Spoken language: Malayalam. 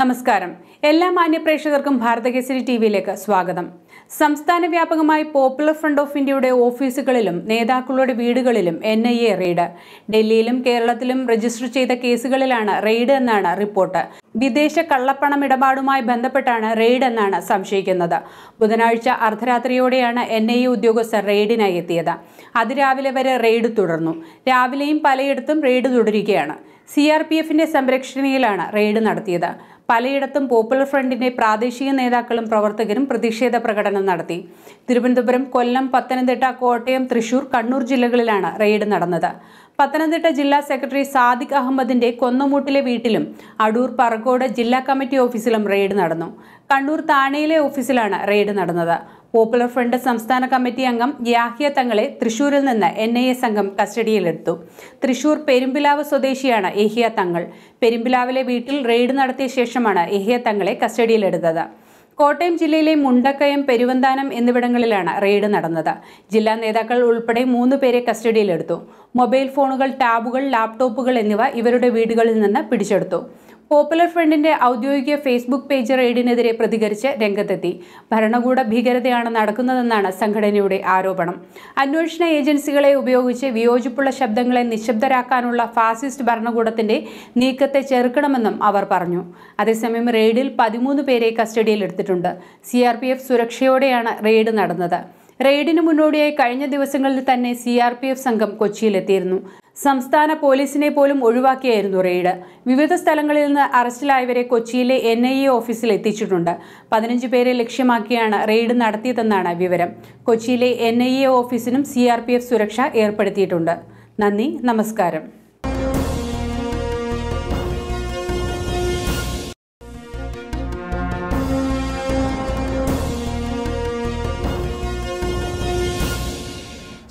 നമസ്കാരം എല്ലാ മാന്യപ്രേക്ഷകർക്കും ഭാരതകേസരി ടി വിയിലേക്ക് സ്വാഗതം സംസ്ഥാന വ്യാപകമായി പോപ്പുലർ ഫ്രണ്ട് ഓഫ് ഇന്ത്യയുടെ ഓഫീസുകളിലും നേതാക്കളുടെ വീടുകളിലും എൻ ഐ എ റെയ്ഡ് ഡൽഹിയിലും കേരളത്തിലും രജിസ്റ്റർ ചെയ്ത കേസുകളിലാണ് റെയ്ഡ് എന്നാണ് റിപ്പോർട്ട് വിദേശ കള്ളപ്പണം ഇടപാടുമായി ബന്ധപ്പെട്ടാണ് റെയ്ഡ് എന്നാണ് സംശയിക്കുന്നത് ബുധനാഴ്ച അർദ്ധരാത്രിയോടെയാണ് എൻ ഐ എ ഉദ്യോഗസ്ഥർ റെയ്ഡിനായി എത്തിയത് അതിരാവിലെ വരെ റെയ്ഡ് തുടർന്നു രാവിലെയും പലയിടത്തും റെയ്ഡ് തുടരുകയാണ് സി ആർ പി എഫിന്റെ സംരക്ഷണയിലാണ് റെയ്ഡ് നടത്തിയത് പലയിടത്തും പോപ്പുലർ ഫ്രണ്ടിന്റെ പ്രാദേശിക നേതാക്കളും പ്രവർത്തകരും പ്രതിഷേധ പ്രകടനം നടത്തി തിരുവനന്തപുരം കൊല്ലം പത്തനംതിട്ട കോട്ടയം തൃശൂർ കണ്ണൂർ ജില്ലകളിലാണ് റെയ്ഡ് നടന്നത് പത്തനംതിട്ട ജില്ലാ സെക്രട്ടറി സാദിഖ് അഹമ്മദിന്റെ കൊന്നമൂട്ടിലെ വീട്ടിലും അടൂർ പറക്കോട് ജില്ലാ കമ്മിറ്റി ഓഫീസിലും റെയ്ഡ് നടന്നു കണ്ണൂർ താണയിലെ ഓഫീസിലാണ് റെയ്ഡ് നടന്നത് പോപ്പുലർ ഫ്രണ്ട് സംസ്ഥാന കമ്മിറ്റി അംഗം യാഹ്യ തങ്ങളെ തൃശൂരിൽ നിന്ന് എൻ ഐ എ സംഘം കസ്റ്റഡിയിലെടുത്തു തൃശൂർ പെരുമ്പിലാവ് സ്വദേശിയാണ് എഹിയ തങ്ങൾ പെരുമ്പിലാവിലെ വീട്ടിൽ റെയ്ഡ് നടത്തിയ ശേഷമാണ് എഹിയ തങ്ങളെ കസ്റ്റഡിയിലെടുത്തത് കോട്ടയം ജില്ലയിലെ മുണ്ടക്കയം പെരുവന്താനം എന്നിവിടങ്ങളിലാണ് റെയ്ഡ് നടന്നത് ജില്ലാ നേതാക്കൾ ഉൾപ്പെടെ മൂന്ന് പേരെ കസ്റ്റഡിയിലെടുത്തു മൊബൈൽ ഫോണുകൾ ടാബുകൾ ലാപ്ടോപ്പുകൾ എന്നിവ ഇവരുടെ വീടുകളിൽ നിന്ന് പിടിച്ചെടുത്തു പോപ്പുലർ ഫ്രണ്ടിന്റെ ഔദ്യോഗിക ഫേസ്ബുക്ക് പേജ് റെയ്ഡിനെതിരെ പ്രതികരിച്ച് രംഗത്തെത്തി ഭരണകൂട ഭീകരതയാണ് നടക്കുന്നതെന്നാണ് സംഘടനയുടെ ആരോപണം അന്വേഷണ ഏജൻസികളെ ഉപയോഗിച്ച് വിയോജിപ്പുള്ള ശബ്ദങ്ങളെ നിശബ്ദരാക്കാനുള്ള ഫാസിസ്റ്റ് ഭരണകൂടത്തിന്റെ നീക്കത്തെ ചെറുക്കണമെന്നും അവർ പറഞ്ഞു അതേസമയം റെയ്ഡിൽ പതിമൂന്ന് പേരെ കസ്റ്റഡിയിലെടുത്തിട്ടുണ്ട് സി ആർ പി എഫ് സുരക്ഷയോടെയാണ് റെയ്ഡ് നടന്നത് റെയ്ഡിന് മുന്നോടിയായി കഴിഞ്ഞ ദിവസങ്ങളിൽ തന്നെ സി ആർ പി എഫ് സംഘം കൊച്ചിയിലെത്തിയിരുന്നു സംസ്ഥാന പോലീസിനെ പോലും ഒഴിവാക്കിയായിരുന്നു റെയ്ഡ് വിവിധ സ്ഥലങ്ങളിൽ നിന്ന് അറസ്റ്റിലായവരെ കൊച്ചിയിലെ എൻ ഐ എ ഓഫീസിൽ എത്തിച്ചിട്ടുണ്ട് പതിനഞ്ച് പേരെ ലക്ഷ്യമാക്കിയാണ് റെയ്ഡ് നടത്തിയതെന്നാണ് വിവരം കൊച്ചിയിലെ എൻ ഐ എ ഓഫീസിനും സി ആർ പി എഫ് സുരക്ഷ ഏർപ്പെടുത്തിയിട്ടുണ്ട് നന്ദി നമസ്കാരം